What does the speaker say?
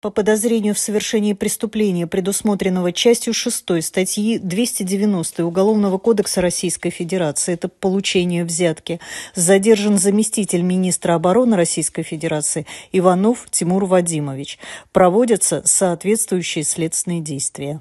по подозрению в совершении преступления, предусмотренного частью 6 статьи 290 Уголовного кодекса Российской Федерации, это получение взятки, задержан заместитель министра обороны Российской Федерации Иванов Тимур Вадимович. Проводятся соответствующие следственные действия.